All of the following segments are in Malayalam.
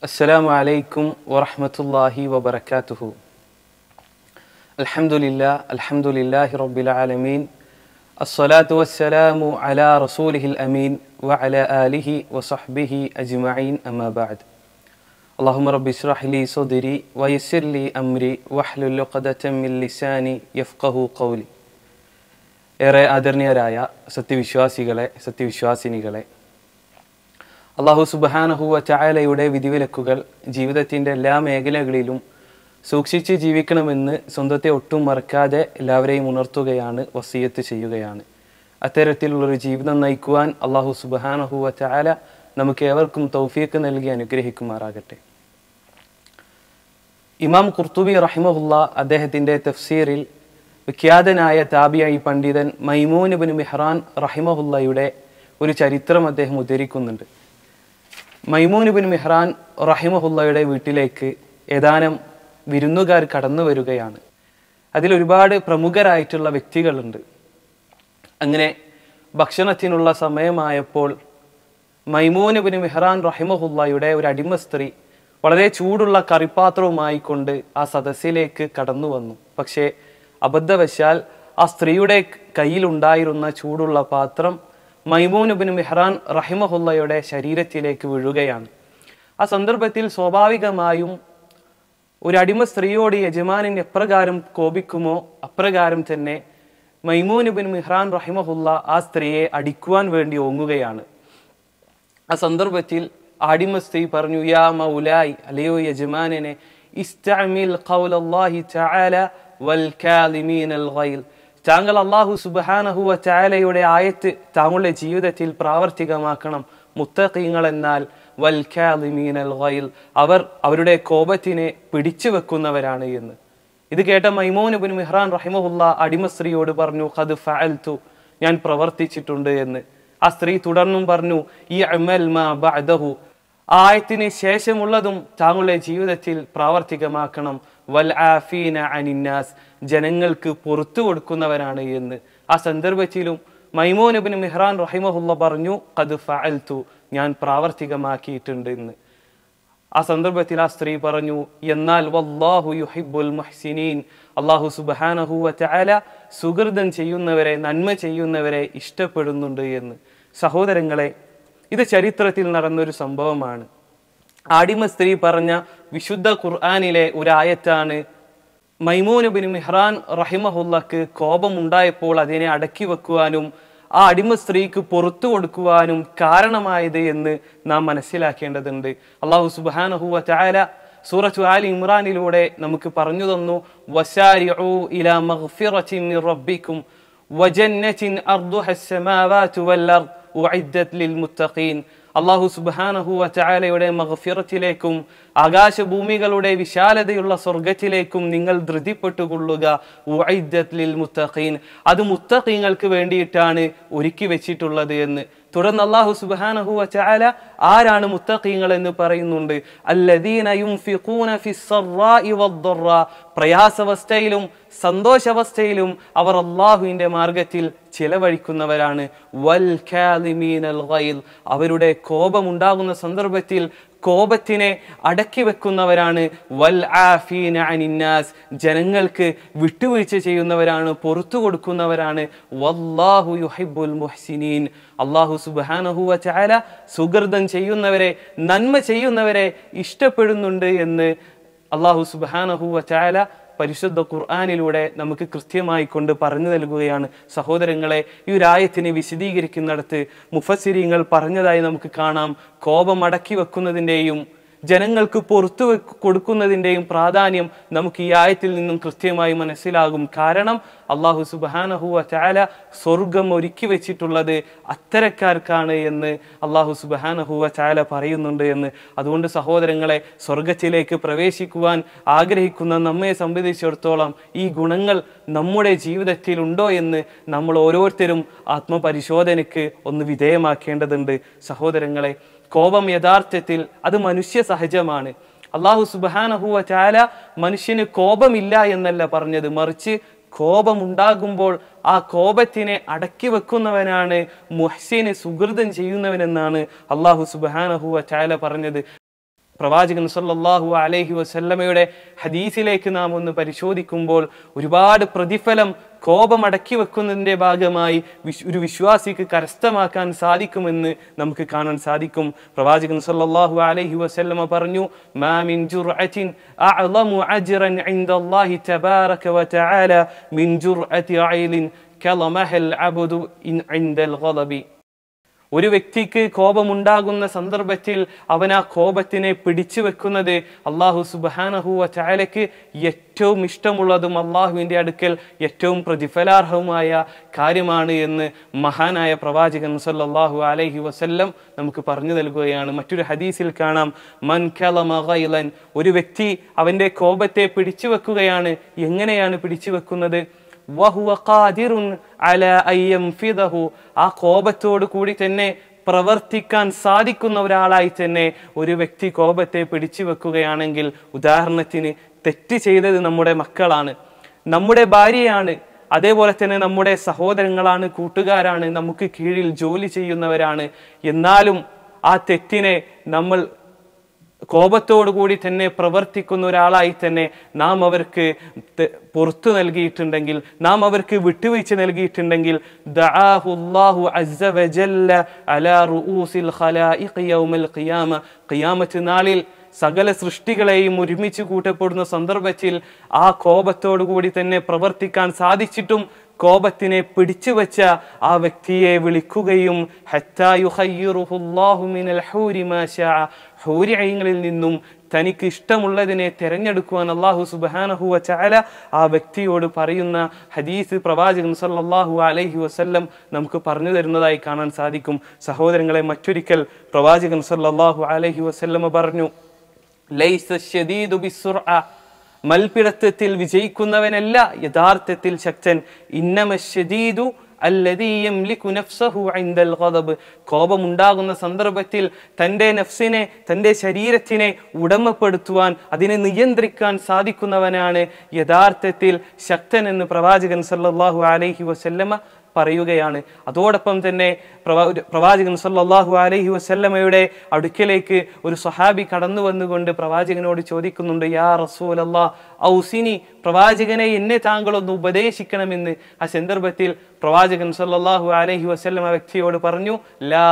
السلام عليكم ورحمة الله وبركاته الحمد لله الحمد لله رب العالمين الصلاة والسلام على رسوله الأمين وعلى آله وصحبه أجمعين أما بعد اللهم رب اشرح لي صدري ويسر لي أمري واحلل عقدة من لساني يفقه قولي ഏറെ ആദരണീയരായ സത്യവിശ്വാസികളെ സത്യവിശ്വാസിനികളെ അള്ളാഹു സുബാനഹുവ ചായാലയുടെ വിധിവിലക്കുകൾ ജീവിതത്തിൻ്റെ എല്ലാ മേഖലകളിലും സൂക്ഷിച്ച് ജീവിക്കണമെന്ന് സ്വന്തത്തെ ഒട്ടും മറക്കാതെ എല്ലാവരെയും ഉണർത്തുകയാണ് വസീയത്ത് ചെയ്യുകയാണ് അത്തരത്തിലുള്ളൊരു ജീവിതം നയിക്കുവാൻ അള്ളാഹു സുബാനഹുവ ചായാല നമുക്ക് ഏവർക്കും തൗഫീക്ക് നൽകി അനുഗ്രഹിക്കുമാറാകട്ടെ ഇമാം കുർത്തുബി റഹിമഹുല്ല അദ്ദേഹത്തിൻ്റെ തഫ്സീറിൽ വിഖ്യാതനായ താബിയായി പണ്ഡിതൻ മൈമൂൻ ബിൻ മെഹ്റാൻ റഹിമഹുല്ലയുടെ ഒരു ചരിത്രം അദ്ദേഹം ഉദ്ധരിക്കുന്നുണ്ട് മൈമൂനുബിൻ മെഹ്റാൻ റഹിമഹുല്ലയുടെ വീട്ടിലേക്ക് ഏതാനും വിരുന്നുകാർ കടന്നു വരികയാണ് അതിലൊരുപാട് പ്രമുഖരായിട്ടുള്ള വ്യക്തികളുണ്ട് അങ്ങനെ ഭക്ഷണത്തിനുള്ള സമയമായപ്പോൾ മൈമൂനുബിൻ മെഹ്റാൻ റഹിമഹുല്ലയുടെ ഒരു അടിമ സ്ത്രീ വളരെ ചൂടുള്ള കറിപ്പാത്രവുമായി കൊണ്ട് ആ സദസ്സിലേക്ക് കടന്നു വന്നു പക്ഷേ അബദ്ധവശാൽ ആ സ്ത്രീയുടെ കയ്യിലുണ്ടായിരുന്ന ചൂടുള്ള പാത്രം മൈമൂനുബിൻ മെഹ്റാൻ റഹിമഹുല്ലയുടെ ശരീരത്തിലേക്ക് വീഴുകയാണ് ആ സന്ദർഭത്തിൽ സ്വാഭാവികമായും ഒരു അടിമ സ്ത്രീയോട് യജമാനൻ എപ്രകാരം കോപിക്കുമോ അപ്രകാരം തന്നെ മൈമൂനുബിൻ മിഹ്റാൻ റഹിമഹുല്ല ആ സ്ത്രീയെ അടിക്കുവാൻ വേണ്ടി ഓങ്ങുകയാണ് ആ സന്ദർഭത്തിൽ അടിമ സ്ത്രീ പറഞ്ഞു യാ മൗലായി അലയോ യജമാനനെ ഇസ്തമിൽ ഖൗലല്ലാഹി തആല വൽ ഗൈൽ താങ്കൾ അള്ളാഹു സുബാനഹുവ ചായലയുടെ ആയത്ത് താങ്കളുടെ ജീവിതത്തിൽ പ്രാവർത്തികമാക്കണം മുത്തഖീങ്ങൾ എന്നാൽ വൽഖാദിമീനൽ വയൽ അവർ അവരുടെ കോപത്തിനെ പിടിച്ചു വെക്കുന്നവരാണ് എന്ന് ഇത് കേട്ട മൈമോനബിൻ മെഹ്റാൻ റഹിമുല്ല അടിമ സ്ത്രീയോട് പറഞ്ഞു ഖദ് ഫഅൽതു ഞാൻ പ്രവർത്തിച്ചിട്ടുണ്ട് എന്ന് ആ സ്ത്രീ തുടർന്നും പറഞ്ഞു ഈ അമൽ മാ ബഅദഹു ആയത്തിന് ശേഷമുള്ളതും താങ്കളുടെ ജീവിതത്തിൽ പ്രാവർത്തികമാക്കണം വൽ ആഫീന അനിന്നാസ് ജനങ്ങൾക്ക് പുറത്തു കൊടുക്കുന്നവനാണ് എന്ന് ആ സന്ദർഭത്തിലും മൈമോനബിന് മെഹ്റാൻ റഹിമഹുല്ല പറഞ്ഞു കത് ഫഅൽത്തു ഞാൻ പ്രാവർത്തികമാക്കിയിട്ടുണ്ട് എന്ന് ആ സന്ദർഭത്തിൽ ആ സ്ത്രീ പറഞ്ഞു എന്നാൽ വല്ലാഹു യുഹിബുൽ മുഹ്സിനീൻ അള്ളാഹു സുബാനഹു വല സുഹൃതം ചെയ്യുന്നവരെ നന്മ ചെയ്യുന്നവരെ ഇഷ്ടപ്പെടുന്നുണ്ട് എന്ന് സഹോദരങ്ങളെ ഇത് ചരിത്രത്തിൽ നടന്നൊരു സംഭവമാണ് ആടിമ സ്ത്രീ പറഞ്ഞ വിശുദ്ധ ഖുർആാനിലെ ഒരായത്താണ് മൈമൂനുബിൻ മെഹ്റാൻ റഹിമഹുല്ലക്ക് കോപമുണ്ടായപ്പോൾ അതിനെ അടക്കി വെക്കുവാനും ആ അടിമ സ്ത്രീക്ക് പുറത്തു കൊടുക്കുവാനും കാരണമായത് എന്ന് നാം മനസ്സിലാക്കേണ്ടതുണ്ട് അള്ളാഹു സുബാനഹു ചായ സൂറത്തു ആൽ ഇമ്രാനിലൂടെ നമുക്ക് പറഞ്ഞു തന്നു വസാരിക്കും ഇലാ മിർ വൽ ലിൽ മുത്തഖീൻ അള്ളാഹു സുബാനഹുവ ചായാലയുടെ മഹഫിറത്തിലേക്കും ആകാശഭൂമികളുടെ വിശാലതയുള്ള സ്വർഗത്തിലേക്കും നിങ്ങൾ ധൃതിപ്പെട്ടുകൊള്ളുക ഉഅദ്ദത്ലിൽ മുത്തഖീൻ അത് മുത്തഖീങ്ങൾക്ക് വേണ്ടിയിട്ടാണ് ഒരുക്കി വെച്ചിട്ടുള്ളത് എന്ന് തുടർന്ന് അള്ളാഹു സുബാനഹു വച്ചാല ആരാണ് മുത്തഖീങ്ങൾ എന്ന് പറയുന്നുണ്ട് പ്രയാസവസ്ഥയിലും സന്തോഷാവസ്ഥയിലും അവർ അള്ളാഹുവിൻ്റെ മാർഗത്തിൽ ചിലവഴിക്കുന്നവരാണ് വൽ അവരുടെ കോപമുണ്ടാകുന്ന സന്ദർഭത്തിൽ കോപത്തിനെ അടക്കി വെക്കുന്നവരാണ് വൽ ആഫീന അനിന്നാസ് ജനങ്ങൾക്ക് വിട്ടുവീഴ്ച ചെയ്യുന്നവരാണ് പുറത്തു കൊടുക്കുന്നവരാണ് വല്ലാഹു യുഹിബുൽ മുഹ്സിനീൻ അള്ളാഹു സുബാനഹുവ ചാല സുഹൃതം ചെയ്യുന്നവരെ നന്മ ചെയ്യുന്നവരെ ഇഷ്ടപ്പെടുന്നുണ്ട് എന്ന് അള്ളാഹു സുബാനഹുവ ചാല പരിശുദ്ധ ഖുർആാനിലൂടെ നമുക്ക് കൃത്യമായി കൊണ്ട് പറഞ്ഞു നൽകുകയാണ് സഹോദരങ്ങളെ ഈ ആയത്തിനെ വിശദീകരിക്കുന്നിടത്ത് മുഫസിരിങ്ങൾ പറഞ്ഞതായി നമുക്ക് കാണാം കോപം അടക്കി വെക്കുന്നതിൻ്റെയും ജനങ്ങൾക്ക് പുറത്തു കൊടുക്കുന്നതിൻ്റെയും പ്രാധാന്യം നമുക്ക് ഈ ആയത്തിൽ നിന്നും കൃത്യമായി മനസ്സിലാകും കാരണം അള്ളാഹു സുബാനഹുവ ചാല സ്വർഗം ഒരുക്കി വെച്ചിട്ടുള്ളത് അത്തരക്കാർക്കാണ് എന്ന് അള്ളാഹു സുബാനഹുവ ചാല പറയുന്നുണ്ട് എന്ന് അതുകൊണ്ട് സഹോദരങ്ങളെ സ്വർഗത്തിലേക്ക് പ്രവേശിക്കുവാൻ ആഗ്രഹിക്കുന്ന നമ്മെ സംബന്ധിച്ചിടത്തോളം ഈ ഗുണങ്ങൾ നമ്മുടെ ജീവിതത്തിൽ ഉണ്ടോ എന്ന് നമ്മൾ ഓരോരുത്തരും ആത്മപരിശോധനയ്ക്ക് ഒന്ന് വിധേയമാക്കേണ്ടതുണ്ട് സഹോദരങ്ങളെ കോപം യഥാർത്ഥത്തിൽ അത് മനുഷ്യ സഹജമാണ് അള്ളാഹു സുബാനഹുവ ചാല മനുഷ്യന് കോപമില്ല എന്നല്ല പറഞ്ഞത് മറിച്ച് കോപമുണ്ടാകുമ്പോൾ ആ കോപത്തിനെ അടക്കി വെക്കുന്നവനാണ് മുഹ്സിനെ സുഹൃതം ചെയ്യുന്നവനെന്നാണ് അള്ളാഹു സുബാനഹുവ ചാല പറഞ്ഞത് പ്രവാചകൻ സല്ലാഹു അലഹി വസല്ലമയുടെ ഹദീസിലേക്ക് നാം ഒന്ന് പരിശോധിക്കുമ്പോൾ ഒരുപാട് പ്രതിഫലം കോപം അടക്കി വെക്കുന്നതിൻ്റെ ഭാഗമായി ഒരു വിശ്വാസിക്ക് കരസ്ഥമാക്കാൻ സാധിക്കുമെന്ന് നമുക്ക് കാണാൻ സാധിക്കും പ്രവാചകൻ സല്ലാഹു അലൈഹി വസല്ലമ പറഞ്ഞു മാമിൻ ഒരു വ്യക്തിക്ക് കോപമുണ്ടാകുന്ന സന്ദർഭത്തിൽ അവൻ ആ കോപത്തിനെ പിടിച്ചു വെക്കുന്നത് അള്ളാഹു സുബാനഹുവ ചായലയ്ക്ക് ഏറ്റവും ഇഷ്ടമുള്ളതും അള്ളാഹുവിൻ്റെ അടുക്കൽ ഏറ്റവും പ്രതിഫലാർഹവുമായ കാര്യമാണ് എന്ന് മഹാനായ പ്രവാചകൻ സല്ലാഹു അലൈഹി വസല്ലം നമുക്ക് പറഞ്ഞു നൽകുകയാണ് മറ്റൊരു ഹദീസിൽ കാണാം മൻ കലമകൻ ഒരു വ്യക്തി അവൻ്റെ കോപത്തെ പിടിച്ചു വെക്കുകയാണ് എങ്ങനെയാണ് പിടിച്ചു വെക്കുന്നത് വഹുവ ഖാദിറുൻ അല ആ കോപത്തോടു കൂടി തന്നെ പ്രവർത്തിക്കാൻ സാധിക്കുന്ന ഒരാളായി തന്നെ ഒരു വ്യക്തി കോപത്തെ പിടിച്ചു വെക്കുകയാണെങ്കിൽ ഉദാഹരണത്തിന് തെറ്റ് ചെയ്തത് നമ്മുടെ മക്കളാണ് നമ്മുടെ ഭാര്യയാണ് അതേപോലെ തന്നെ നമ്മുടെ സഹോദരങ്ങളാണ് കൂട്ടുകാരാണ് നമുക്ക് കീഴിൽ ജോലി ചെയ്യുന്നവരാണ് എന്നാലും ആ തെറ്റിനെ നമ്മൾ കൂടി തന്നെ പ്രവർത്തിക്കുന്ന ഒരാളായി തന്നെ നാം അവർക്ക് പുറത്തു നൽകിയിട്ടുണ്ടെങ്കിൽ നാം അവർക്ക് വിട്ടുവീഴ്ച നൽകിയിട്ടുണ്ടെങ്കിൽ നാളിൽ സകല സൃഷ്ടികളെയും ഒരുമിച്ച് കൂട്ടപ്പെടുന്ന സന്ദർഭത്തിൽ ആ കോപത്തോടു കൂടി തന്നെ പ്രവർത്തിക്കാൻ സാധിച്ചിട്ടും കോപത്തിനെ പിടിച്ചു വച്ച ആ വ്യക്തിയെ വിളിക്കുകയും ഹൂരിയങ്ങളിൽ നിന്നും തനിക്ക് ഇഷ്ടമുള്ളതിനെ തിരഞ്ഞെടുക്കുവാൻ അള്ളാഹു സുബാനഹു വച്ചാല ആ വ്യക്തിയോട് പറയുന്ന ഹദീസ് പ്രവാചകൻ സല്ലാഹു അലൈഹി വസ്ല്ലം നമുക്ക് പറഞ്ഞു തരുന്നതായി കാണാൻ സാധിക്കും സഹോദരങ്ങളെ മറ്റൊരിക്കൽ പ്രവാചകൻ സല്ലാഹു അലൈഹി വസ്ല്ലമ പറഞ്ഞു ലൈസ മൽപിടത്തത്തിൽ വിജയിക്കുന്നവനല്ല യഥാർത്ഥത്തിൽ ശക്തൻ ഇന്നമശദീദു കോപമുണ്ടാകുന്ന സന്ദർഭത്തിൽ തൻ്റെ നഫ്സിനെ തൻ്റെ ശരീരത്തിനെ ഉടമപ്പെടുത്തുവാൻ അതിനെ നിയന്ത്രിക്കാൻ സാധിക്കുന്നവനാണ് യഥാർത്ഥത്തിൽ ശക്തൻ എന്ന് പ്രവാചകൻ സല്ലാഹു അലൈഹി വസല്ലമ പറയുകയാണ് അതോടൊപ്പം തന്നെ പ്രവാചകൻ സല്ലാഹു അലഹി വസല്ലമയുടെ അടുക്കലേക്ക് ഒരു സഹാബി കടന്നു വന്നുകൊണ്ട് പ്രവാചകനോട് ചോദിക്കുന്നുണ്ട് യാ റസൂൽ അള്ളാഹ് ഔസിനി പ്രവാചകനെ എന്നെ താങ്കളൊന്ന് ഉപദേശിക്കണമെന്ന് ആ സന്ദർഭത്തിൽ പ്രവാചകൻ സല്ലാഹു അലഹി വസ്ല്ലം ആ വ്യക്തിയോട് പറഞ്ഞു ലാ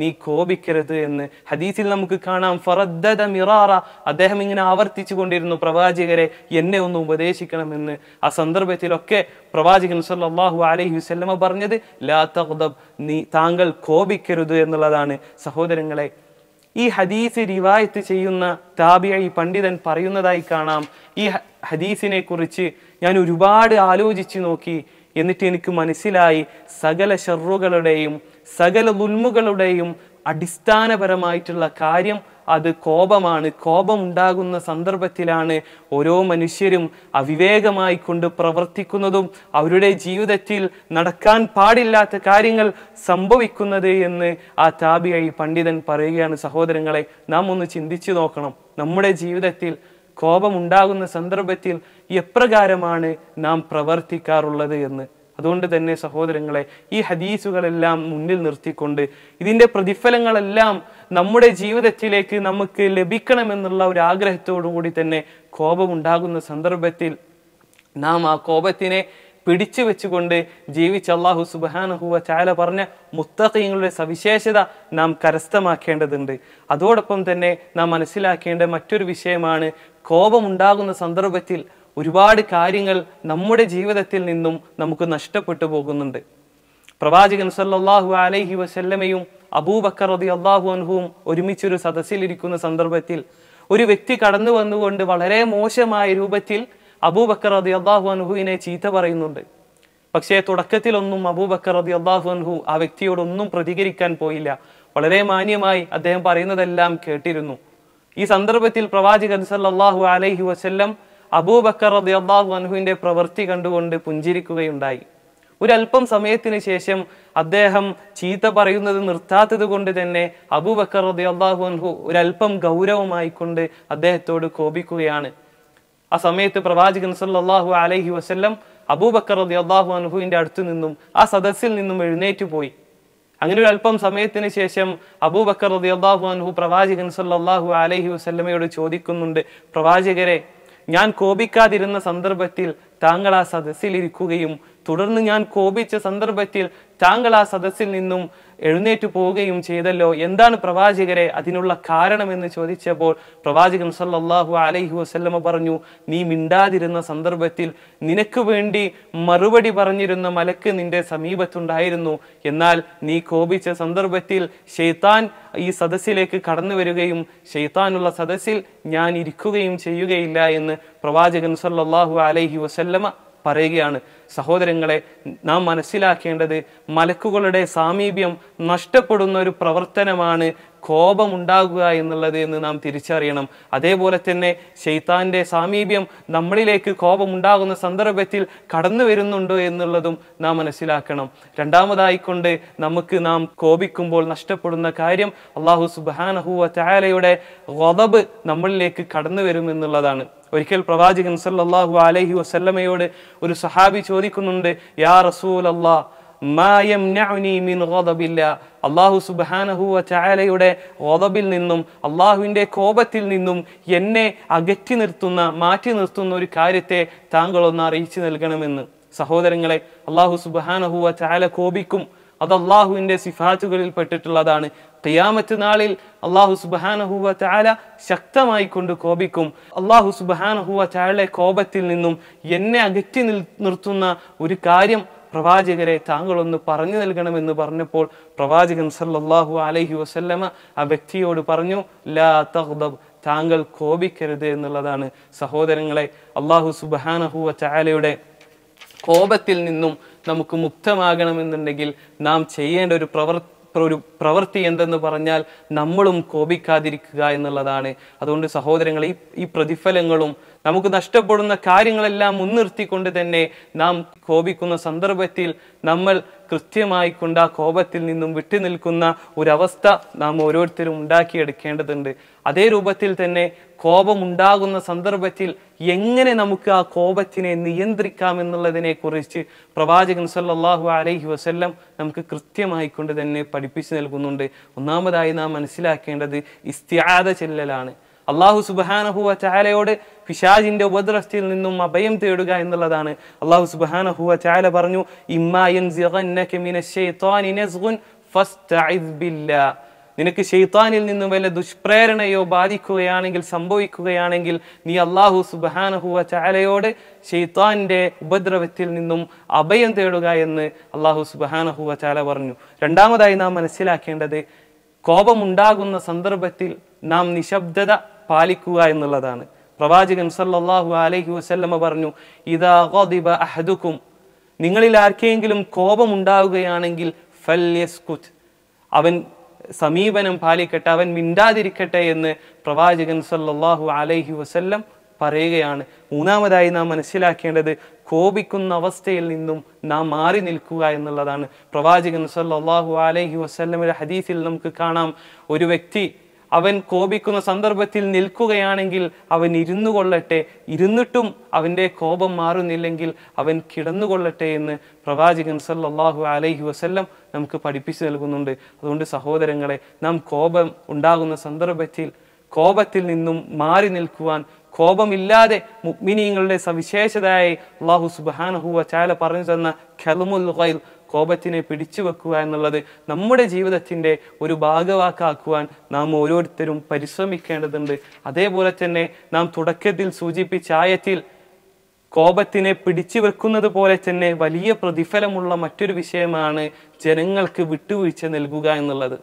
നീ കോപിക്കരുത് എന്ന് ഹദീസിൽ നമുക്ക് കാണാം ഫറദ്ദ മിറാറ അദ്ദേഹം ഇങ്ങനെ ആവർത്തിച്ചു കൊണ്ടിരുന്നു പ്രവാചകരെ എന്നെ ഒന്ന് ഉപദേശിക്കണമെന്ന് ആ സന്ദർഭത്തിലൊക്കെ പ്രവാചകൻ സല്ലാഹു അലഹി വസ്ല്ലമ പറഞ്ഞത് ലാ നീ താങ്കൾ കോപിക്കരുത് എന്നുള്ളതാണ് സഹോദരങ്ങളെ ഈ ഹദീസ് റിവായത്ത് ചെയ്യുന്ന താബിയായി പണ്ഡിതൻ പറയുന്നതായി കാണാം ഈ ഹദീസിനെ കുറിച്ച് ഞാൻ ഒരുപാട് ആലോചിച്ചു നോക്കി എന്നിട്ട് എനിക്ക് മനസ്സിലായി സകല ഷെറുകളുടെയും സകല ദുൽമുകളുടെയും അടിസ്ഥാനപരമായിട്ടുള്ള കാര്യം അത് കോപമാണ് ഉണ്ടാകുന്ന സന്ദർഭത്തിലാണ് ഓരോ മനുഷ്യരും അവിവേകമായി കൊണ്ട് പ്രവർത്തിക്കുന്നതും അവരുടെ ജീവിതത്തിൽ നടക്കാൻ പാടില്ലാത്ത കാര്യങ്ങൾ സംഭവിക്കുന്നത് എന്ന് ആ താപിയായി പണ്ഡിതൻ പറയുകയാണ് സഹോദരങ്ങളെ നാം ഒന്ന് ചിന്തിച്ചു നോക്കണം നമ്മുടെ ജീവിതത്തിൽ കോപമുണ്ടാകുന്ന സന്ദർഭത്തിൽ എപ്രകാരമാണ് നാം പ്രവർത്തിക്കാറുള്ളത് എന്ന് അതുകൊണ്ട് തന്നെ സഹോദരങ്ങളെ ഈ ഹദീസുകളെല്ലാം മുന്നിൽ നിർത്തിക്കൊണ്ട് ഇതിൻ്റെ പ്രതിഫലങ്ങളെല്ലാം നമ്മുടെ ജീവിതത്തിലേക്ക് നമുക്ക് ലഭിക്കണമെന്നുള്ള ഒരു ആഗ്രഹത്തോടു കൂടി തന്നെ കോപമുണ്ടാകുന്ന സന്ദർഭത്തിൽ നാം ആ കോപത്തിനെ പിടിച്ചു വെച്ചുകൊണ്ട് ജീവിച്ച അള്ളാഹു സുബാനഹുവ ചായ പറഞ്ഞ മുത്തഖീങ്ങളുടെ സവിശേഷത നാം കരസ്ഥമാക്കേണ്ടതുണ്ട് അതോടൊപ്പം തന്നെ നാം മനസ്സിലാക്കേണ്ട മറ്റൊരു വിഷയമാണ് കോപമുണ്ടാകുന്ന സന്ദർഭത്തിൽ ഒരുപാട് കാര്യങ്ങൾ നമ്മുടെ ജീവിതത്തിൽ നിന്നും നമുക്ക് നഷ്ടപ്പെട്ടു പോകുന്നുണ്ട് പ്രവാചകൻ സല്ലാഹു അലൈഹി വസല്ലമയും അബൂബക്കർ അതി അള്ളാഹു അൻഹുവും ഒരുമിച്ചൊരു സദസ്സിലിരിക്കുന്ന സന്ദർഭത്തിൽ ഒരു വ്യക്തി കടന്നു വന്നുകൊണ്ട് വളരെ മോശമായ രൂപത്തിൽ അബൂബക്കർ അതി അള്ളാഹു അൻഹുവിനെ ചീത്ത പറയുന്നുണ്ട് പക്ഷേ തുടക്കത്തിലൊന്നും അബൂബക്കർ അതി അള്ളാഹു അൻഹു ആ വ്യക്തിയോടൊന്നും പ്രതികരിക്കാൻ പോയില്ല വളരെ മാന്യമായി അദ്ദേഹം പറയുന്നതെല്ലാം കേട്ടിരുന്നു ഈ സന്ദർഭത്തിൽ പ്രവാചകൻ സല്ലാഹു അലൈഹി വസ്ല്ലം അബൂബക്കർ റതി അള്ളാഹു അൻഹുവിൻ്റെ പ്രവൃത്തി കണ്ടുകൊണ്ട് പുഞ്ചിരിക്കുകയുണ്ടായി ഒരല്പം സമയത്തിന് ശേഷം അദ്ദേഹം ചീത്ത പറയുന്നത് നിർത്താത്തത് കൊണ്ട് തന്നെ അബൂബക്കർ റതി അള്ളാഹു അൻഹു ഒരല്പം ഗൗരവമായിക്കൊണ്ട് അദ്ദേഹത്തോട് കോപിക്കുകയാണ് ആ സമയത്ത് പ്രവാചകൻ സല്ലാഹു അലൈഹി വസ്ല്ലം അബൂബക്കർ റതി അള്ളാഹു അൻഹുവിൻ്റെ അടുത്തു നിന്നും ആ സദസ്സിൽ നിന്നും എഴുന്നേറ്റ് പോയി അങ്ങനെ ഒരു അല്പം സമയത്തിന് ശേഷം അബൂബക്കർ റതിയല്ലാഹു അൻഹു പ്രവാചകൻ സല്ലാഹു അലഹി വസ്ല്ലമയോട് ചോദിക്കുന്നുണ്ട് പ്രവാചകരെ ഞാൻ കോപിക്കാതിരുന്ന സന്ദർഭത്തിൽ താങ്കൾ ആ സദസ്സിൽ ഇരിക്കുകയും തുടർന്ന് ഞാൻ കോപിച്ച സന്ദർഭത്തിൽ താങ്കൾ ആ സദസ്സിൽ നിന്നും എഴുന്നേറ്റ് പോവുകയും ചെയ്തല്ലോ എന്താണ് പ്രവാചകരെ അതിനുള്ള കാരണമെന്ന് ചോദിച്ചപ്പോൾ പ്രവാചകൻ സല്ലാഹു അലൈഹി വസ്ല്ലമ പറഞ്ഞു നീ മിണ്ടാതിരുന്ന സന്ദർഭത്തിൽ നിനക്ക് വേണ്ടി മറുപടി പറഞ്ഞിരുന്ന മലക്ക് നിന്റെ സമീപത്തുണ്ടായിരുന്നു എന്നാൽ നീ കോപിച്ച സന്ദർഭത്തിൽ ഷെയ്ത്താൻ ഈ സദസ്സിലേക്ക് കടന്നു വരികയും ഷെയ്ത്താനുള്ള സദസ്സിൽ ഞാൻ ഇരിക്കുകയും ചെയ്യുകയില്ല എന്ന് പ്രവാചകൻ സല്ലാഹു അലൈഹി വസല്ലമ പറയുകയാണ് സഹോദരങ്ങളെ നാം മനസ്സിലാക്കേണ്ടത് മലക്കുകളുടെ സാമീപ്യം നഷ്ടപ്പെടുന്ന ഒരു പ്രവർത്തനമാണ് കോപമുണ്ടാകുക എന്നുള്ളത് എന്ന് നാം തിരിച്ചറിയണം അതേപോലെ തന്നെ ശൈത്താൻ്റെ സാമീപ്യം നമ്മളിലേക്ക് കോപമുണ്ടാകുന്ന സന്ദർഭത്തിൽ കടന്നു വരുന്നുണ്ടോ എന്നുള്ളതും നാം മനസ്സിലാക്കണം രണ്ടാമതായിക്കൊണ്ട് നമുക്ക് നാം കോപിക്കുമ്പോൾ നഷ്ടപ്പെടുന്ന കാര്യം അള്ളാഹു സുബാനഹുവ ചായാലയുടെ വതബ് നമ്മളിലേക്ക് കടന്നു വരുമെന്നുള്ളതാണ് ഒരിക്കൽ പ്രവാചകൻ സല്ലാഹു അലഹി വസല്ലമയോട് ഒരു സഹാബി ചോദിക്കുന്നുണ്ട് യാ റസൂൽ അല്ലാ അള്ളാഹു സുബാനഹുവ ചായാലയുടെ ഓതബിൽ നിന്നും അള്ളാഹുവിൻ്റെ കോപത്തിൽ നിന്നും എന്നെ അകറ്റി നിർത്തുന്ന മാറ്റി നിർത്തുന്ന ഒരു കാര്യത്തെ താങ്കളൊന്ന് അറിയിച്ചു നൽകണമെന്ന് സഹോദരങ്ങളെ അള്ളാഹു സുബാനഹുവ ചായാല കോപിക്കും അത് അള്ളാഹുവിൻ്റെ സിഫാറ്റുകളിൽ പെട്ടിട്ടുള്ളതാണ് ഖിയാമത്ത് നാളിൽ അള്ളാഹു സുബഹാനഹുവ ചാല ശക്തമായി കൊണ്ട് കോപിക്കും അള്ളാഹു സുബഹാനഹുവ ചായയുടെ കോപത്തിൽ നിന്നും എന്നെ അകറ്റി നിർത്തുന്ന ഒരു കാര്യം പ്രവാചകരെ താങ്കളൊന്ന് പറഞ്ഞു നൽകണമെന്ന് പറഞ്ഞപ്പോൾ പ്രവാചകൻ സല്ലാഹു അലൈഹി വസല്ലമ ആ വ്യക്തിയോട് പറഞ്ഞു ലാ തഹ്ദബ് താങ്കൾ കോപിക്കരുത് എന്നുള്ളതാണ് സഹോദരങ്ങളെ അള്ളാഹു സുബഹാനഹുവ ചാലയുടെ കോപത്തിൽ നിന്നും നമുക്ക് മുക്തമാകണമെന്നുണ്ടെങ്കിൽ നാം ചെയ്യേണ്ട ഒരു പ്രവർത്തി ഒരു പ്രവൃത്തി എന്തെന്ന് പറഞ്ഞാൽ നമ്മളും കോപിക്കാതിരിക്കുക എന്നുള്ളതാണ് അതുകൊണ്ട് സഹോദരങ്ങൾ ഈ ഈ പ്രതിഫലങ്ങളും നമുക്ക് നഷ്ടപ്പെടുന്ന കാര്യങ്ങളെല്ലാം മുൻനിർത്തിക്കൊണ്ട് തന്നെ നാം കോപിക്കുന്ന സന്ദർഭത്തിൽ നമ്മൾ കൊണ്ട് ആ കോപത്തിൽ നിന്നും വിട്ടുനിൽക്കുന്ന ഒരവസ്ഥ നാം ഓരോരുത്തരും ഉണ്ടാക്കിയെടുക്കേണ്ടതുണ്ട് അതേ രൂപത്തിൽ തന്നെ കോപമുണ്ടാകുന്ന സന്ദർഭത്തിൽ എങ്ങനെ നമുക്ക് ആ കോപത്തിനെ നിയന്ത്രിക്കാം എന്നുള്ളതിനെ കുറിച്ച് പ്രവാചകൻ സല്ലാഹു അലൈഹി വസ്ല്ലം നമുക്ക് കൃത്യമായി കൊണ്ട് തന്നെ പഠിപ്പിച്ചു നൽകുന്നുണ്ട് ഒന്നാമതായി നാം മനസ്സിലാക്കേണ്ടത് ഇസ്ത്യാദ ചെല്ലലാണ് അള്ളാഹു സുബഹാനഹുവ ചാലയോട് പിശാജിന്റെ ഉപദ്രവത്തിൽ നിന്നും അഭയം തേടുക എന്നുള്ളതാണ് അള്ളാഹു സുബഹാനഹുവ ചാല പറഞ്ഞു നിനക്ക് ഷെയ്ത്താനിൽ നിന്നും വല്ല ദുഷ്പ്രേരണയോ ബാധിക്കുകയാണെങ്കിൽ സംഭവിക്കുകയാണെങ്കിൽ നീ അള്ളാഹു സുബഹാനഹുവ ചാലയോട് ഷെയ്ത്താൻ്റെ ഉപദ്രവത്തിൽ നിന്നും അഭയം തേടുക എന്ന് അള്ളാഹു സുബഹാനഹുവ ചാല പറഞ്ഞു രണ്ടാമതായി നാം മനസ്സിലാക്കേണ്ടത് കോപമുണ്ടാകുന്ന സന്ദർഭത്തിൽ നാം നിശബ്ദത പാലിക്കുക എന്നുള്ളതാണ് പ്രവാചകൻ സല്ലാഹു അലഹി വസ്ല്ലമ പറഞ്ഞു ഇതാ അഹദുക്കും നിങ്ങളിൽ ആർക്കെങ്കിലും കോപമുണ്ടാവുകയാണെങ്കിൽ ഫല്യസ്കുത്ത് അവൻ സമീപനം പാലിക്കട്ടെ അവൻ മിണ്ടാതിരിക്കട്ടെ എന്ന് പ്രവാചകൻ സല്ലാഹു അലൈഹി വസല്ലം പറയുകയാണ് മൂന്നാമതായി നാം മനസ്സിലാക്കേണ്ടത് കോപിക്കുന്ന അവസ്ഥയിൽ നിന്നും നാം മാറി നിൽക്കുക എന്നുള്ളതാണ് പ്രവാചകൻ സല്ലാഹു അലൈഹി വസല്ലമിന്റെ ഹദീസിൽ നമുക്ക് കാണാം ഒരു വ്യക്തി അവൻ കോപിക്കുന്ന സന്ദർഭത്തിൽ നിൽക്കുകയാണെങ്കിൽ അവൻ ഇരുന്നു കൊള്ളട്ടെ ഇരുന്നിട്ടും അവൻ്റെ കോപം മാറുന്നില്ലെങ്കിൽ അവൻ കിടന്നുകൊള്ളട്ടെ എന്ന് പ്രവാചകൻ സല്ലാഹു അലൈഹി വസ്ല്ലം നമുക്ക് പഠിപ്പിച്ചു നൽകുന്നുണ്ട് അതുകൊണ്ട് സഹോദരങ്ങളെ നാം കോപം ഉണ്ടാകുന്ന സന്ദർഭത്തിൽ കോപത്തിൽ നിന്നും മാറി നിൽക്കുവാൻ കോപമില്ലാതെ മുക്മിനീങ്ങളുടെ സവിശേഷതയായി അള്ളാഹു സുബാനഹുവ ചാല പറഞ്ഞു തന്ന ഖലമുൽ കോപത്തിനെ പിടിച്ചു വെക്കുക എന്നുള്ളത് നമ്മുടെ ജീവിതത്തിൻ്റെ ഒരു ഭാഗവാക്കാക്കുവാൻ നാം ഓരോരുത്തരും പരിശ്രമിക്കേണ്ടതുണ്ട് അതേപോലെ തന്നെ നാം തുടക്കത്തിൽ സൂചിപ്പിച്ച ആയത്തിൽ കോപത്തിനെ പിടിച്ചു വെക്കുന്നത് പോലെ തന്നെ വലിയ പ്രതിഫലമുള്ള മറ്റൊരു വിഷയമാണ് ജനങ്ങൾക്ക് വിട്ടുവീഴ്ച നൽകുക എന്നുള്ളത്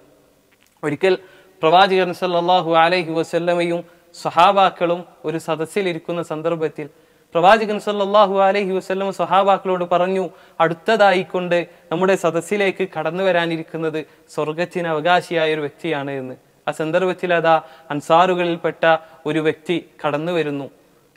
ഒരിക്കൽ പ്രവാചകൻ സല്ലാഹു അലൈഹി വസല്ലമയും സഹാബാക്കളും ഒരു സദസ്സിലിരിക്കുന്ന സന്ദർഭത്തിൽ പ്രവാചകൻ സല്ലാഹു അലഹി വസ്ലം സ്വഹാബാക്കളോട് പറഞ്ഞു അടുത്തതായിക്കൊണ്ട് നമ്മുടെ സദസ്സിലേക്ക് കടന്നു വരാനിരിക്കുന്നത് സ്വർഗത്തിന് അവകാശിയായ ഒരു വ്യക്തിയാണ് എന്ന് ആ സന്ദർഭത്തിൽ അതാ അൻസാറുകളിൽപ്പെട്ട ഒരു വ്യക്തി കടന്നു വരുന്നു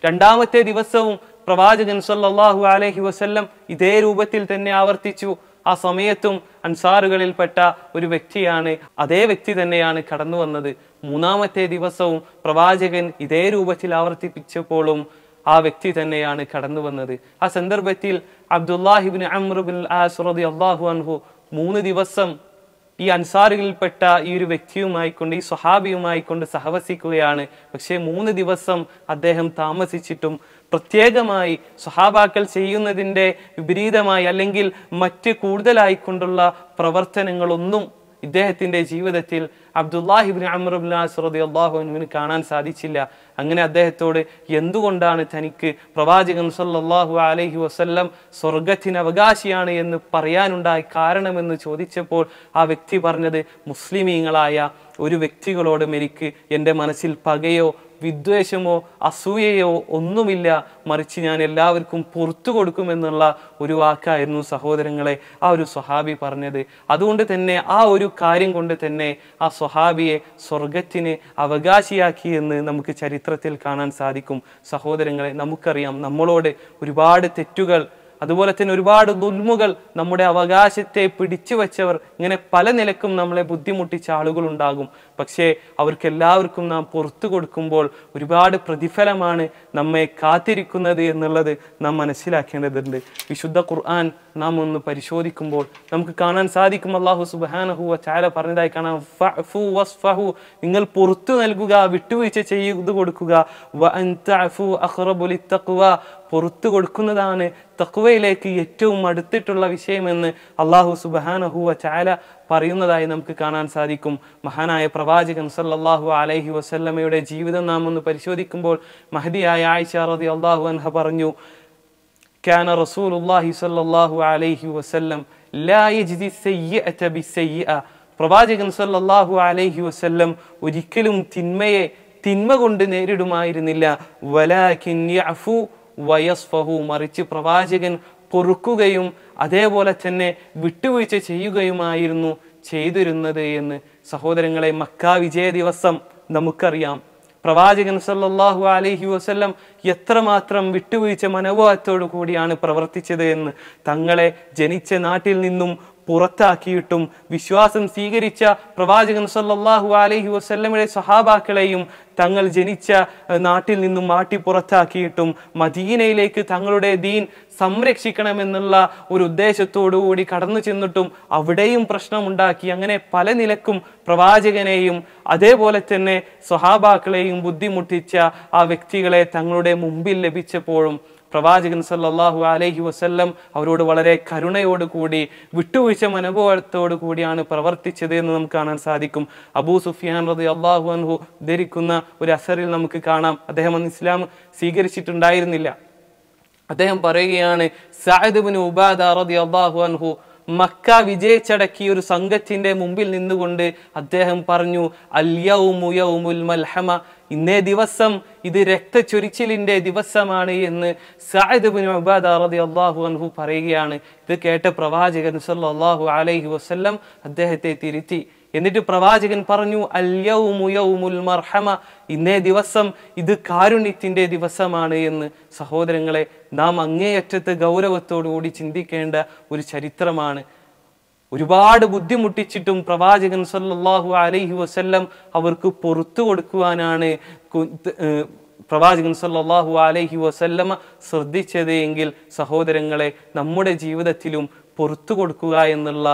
രണ്ടാമത്തെ ദിവസവും പ്രവാചകൻ സല്ലാഹു അലഹി വസ്ല്ലം ഇതേ രൂപത്തിൽ തന്നെ ആവർത്തിച്ചു ആ സമയത്തും അൻസാറുകളിൽപ്പെട്ട ഒരു വ്യക്തിയാണ് അതേ വ്യക്തി തന്നെയാണ് കടന്നു വന്നത് മൂന്നാമത്തെ ദിവസവും പ്രവാചകൻ ഇതേ രൂപത്തിൽ ആവർത്തിപ്പിച്ചപ്പോഴും ആ വ്യക്തി തന്നെയാണ് കടന്നു വന്നത് ആ സന്ദർഭത്തിൽ അബ്ദുല്ലാഹിബിൻ അമ്രുബിൻ അള്ളാഹു അൻഹു മൂന്ന് ദിവസം ഈ അൻസാറുകളിൽപ്പെട്ട ഈ ഒരു വ്യക്തിയുമായി കൊണ്ട് ഈ സ്വഹാബിയുമായി കൊണ്ട് സഹവസിക്കുകയാണ് പക്ഷേ മൂന്ന് ദിവസം അദ്ദേഹം താമസിച്ചിട്ടും പ്രത്യേകമായി സ്വഹാബാക്കൾ ചെയ്യുന്നതിൻ്റെ വിപരീതമായി അല്ലെങ്കിൽ മറ്റ് കൂടുതലായിക്കൊണ്ടുള്ള പ്രവർത്തനങ്ങളൊന്നും ഇദ്ദേഹത്തിൻ്റെ ജീവിതത്തിൽ അബ്ദുല്ലാഹിബിൻ അമ്രബുൽ അസ്രദി അള്ളാഹുവിന് കാണാൻ സാധിച്ചില്ല അങ്ങനെ അദ്ദേഹത്തോട് എന്തുകൊണ്ടാണ് തനിക്ക് പ്രവാചകൻ സല്ലാഹു അലൈഹി വസ്ല്ലം സ്വർഗത്തിന് അവകാശിയാണ് എന്ന് പറയാനുണ്ടായ കാരണമെന്ന് ചോദിച്ചപ്പോൾ ആ വ്യക്തി പറഞ്ഞത് മുസ്ലിമീങ്ങളായ ഒരു വ്യക്തികളോടും എനിക്ക് എൻ്റെ മനസ്സിൽ പകയോ വിദ്വേഷമോ അസൂയയോ ഒന്നുമില്ല മറിച്ച് ഞാൻ എല്ലാവർക്കും പുറത്തു കൊടുക്കുമെന്നുള്ള ഒരു വാക്കായിരുന്നു സഹോദരങ്ങളെ ആ ഒരു സ്വഹാബി പറഞ്ഞത് അതുകൊണ്ട് തന്നെ ആ ഒരു കാര്യം കൊണ്ട് തന്നെ ആ സ്വഹാബിയെ സ്വർഗത്തിന് അവകാശിയാക്കി എന്ന് നമുക്ക് ചരിത്രത്തിൽ കാണാൻ സാധിക്കും സഹോദരങ്ങളെ നമുക്കറിയാം നമ്മളോട് ഒരുപാട് തെറ്റുകൾ അതുപോലെ തന്നെ ഒരുപാട് ദുൽമുകൾ നമ്മുടെ അവകാശത്തെ പിടിച്ചു വച്ചവർ ഇങ്ങനെ പല നിലക്കും നമ്മളെ ബുദ്ധിമുട്ടിച്ച ആളുകൾ ഉണ്ടാകും പക്ഷേ അവർക്ക് എല്ലാവർക്കും നാം പുറത്തു കൊടുക്കുമ്പോൾ ഒരുപാട് പ്രതിഫലമാണ് നമ്മെ കാത്തിരിക്കുന്നത് എന്നുള്ളത് നാം മനസ്സിലാക്കേണ്ടതുണ്ട് വിശുദ്ധ ഖുർആൻ നാം ഒന്ന് പരിശോധിക്കുമ്പോൾ നമുക്ക് കാണാൻ സാധിക്കും അള്ളാഹു സുബാനഹു ചാല പറഞ്ഞതായി കാണാം ഫു വസ്ഫഹു നിങ്ങൾ പുറത്തു നൽകുക വിട്ടുവീഴ്ച ചെയ്ത് കൊടുക്കുക പുറത്തു കൊടുക്കുന്നതാണ് തക്വയിലേക്ക് ഏറ്റവും അടുത്തിട്ടുള്ള വിഷയമെന്ന് അള്ളാഹു സുബാനഹുവ ചാല പറയുന്നതായി നമുക്ക് കാണാൻ സാധിക്കും മഹാനായ പ്രവാചകൻ സല്ലാഹു അലൈഹി വസല്ലമയുടെ ജീവിതം നാം ഒന്ന് പരിശോധിക്കുമ്പോൾ മഹദിയായ ആയിഷ റതി അള്ളാഹു അൻഹ പറഞ്ഞു كان رسول الله صلى الله عليه وسلم لا يجزي السيئة بالسيئة പ്രവാചകൻ സല്ലാഹു അലൈഹി വസ്ല്ലം ഒരിക്കലും തിന്മയെ തിന്മ കൊണ്ട് നേരിടുമായിരുന്നില്ല വലാഖിൻ യഫു വയസ്ഫഹു മറിച്ച് പ്രവാചകൻ പൊറുക്കുകയും അതേപോലെ തന്നെ വിട്ടുവീഴ്ച ചെയ്യുകയുമായിരുന്നു ചെയ്തിരുന്നത് എന്ന് സഹോദരങ്ങളെ മക്ക വിജയ ദിവസം നമുക്കറിയാം പ്രവാചകൻ സല്ലാഹു അലഹി വസ്ല്ലം എത്രമാത്രം വിട്ടുവീഴ്ച മനോഭാവത്തോടു കൂടിയാണ് പ്രവർത്തിച്ചത് എന്ന് തങ്ങളെ ജനിച്ച നാട്ടിൽ നിന്നും പുറത്താക്കിയിട്ടും വിശ്വാസം സ്വീകരിച്ച പ്രവാചകൻ സല്ലാഹു അലഹി വസ്ല്ലമയുടെ സഹാബാക്കളെയും തങ്ങൾ ജനിച്ച നാട്ടിൽ നിന്നും മാറ്റി പുറത്താക്കിയിട്ടും മദീനയിലേക്ക് തങ്ങളുടെ ദീൻ സംരക്ഷിക്കണമെന്നുള്ള ഒരു ഉദ്ദേശത്തോടുകൂടി കടന്നു ചെന്നിട്ടും അവിടെയും പ്രശ്നമുണ്ടാക്കി അങ്ങനെ പല നിലക്കും പ്രവാചകനെയും അതേപോലെ തന്നെ സ്വഹാബാക്കളെയും ബുദ്ധിമുട്ടിച്ച ആ വ്യക്തികളെ തങ്ങളുടെ മുമ്പിൽ ലഭിച്ചപ്പോഴും പ്രവാചകൻ സല്ലാഹു അലഹി വസ്ല്ലം അവരോട് വളരെ കരുണയോടുകൂടി വിട്ടുവീഴ്ച മനോഭാവത്തോടു കൂടിയാണ് പ്രവർത്തിച്ചത് എന്ന് നമുക്ക് കാണാൻ സാധിക്കും അബൂ സുഫിയാൻ റതി അള്ളാഹു അൻഹു ധരിക്കുന്ന ഒരു അസറിൽ നമുക്ക് കാണാം അദ്ദേഹം അന്ന് ഇസ്ലാം സ്വീകരിച്ചിട്ടുണ്ടായിരുന്നില്ല അദ്ദേഹം പറയുകയാണ് സായദ്ബിൻ ഉബാദ റതി അള്ളാഹു അൻഹു മക്ക വിജയിച്ചടക്കിയ ഒരു സംഘത്തിന്റെ മുമ്പിൽ നിന്നുകൊണ്ട് അദ്ദേഹം പറഞ്ഞു അല്യൗമുയൗമുൽ മൽഹമ ഇന്നേ ദിവസം ഇത് ചൊരിച്ചിലിൻ്റെ ദിവസമാണ് എന്ന് സായിദ് ബിൻ ഉബാദ് അറദി അള്ളാഹു അൻഹു പറയുകയാണ് ഇത് കേട്ട പ്രവാചകൻ സല്ലാഹു അലൈഹി വസ്ല്ലം അദ്ദേഹത്തെ തിരുത്തി എന്നിട്ട് പ്രവാചകൻ പറഞ്ഞു അല്യവുമുയവുമുൽ മർഹമ ഇന്നേ ദിവസം ഇത് കാരുണ്യത്തിൻ്റെ ദിവസമാണ് എന്ന് സഹോദരങ്ങളെ നാം അങ്ങേയറ്റത്ത് ഗൗരവത്തോടുകൂടി ചിന്തിക്കേണ്ട ഒരു ചരിത്രമാണ് ഒരുപാട് ബുദ്ധിമുട്ടിച്ചിട്ടും പ്രവാചകൻ സല്ലാഹു അലൈഹി വസല്ലം അവർക്ക് പുറത്തു കൊടുക്കുവാനാണ് പ്രവാചകൻ സല്ലാഹു അലൈഹി വസല്ലമ ശ്രദ്ധിച്ചത് എങ്കിൽ സഹോദരങ്ങളെ നമ്മുടെ ജീവിതത്തിലും പുറത്തു കൊടുക്കുക എന്നുള്ള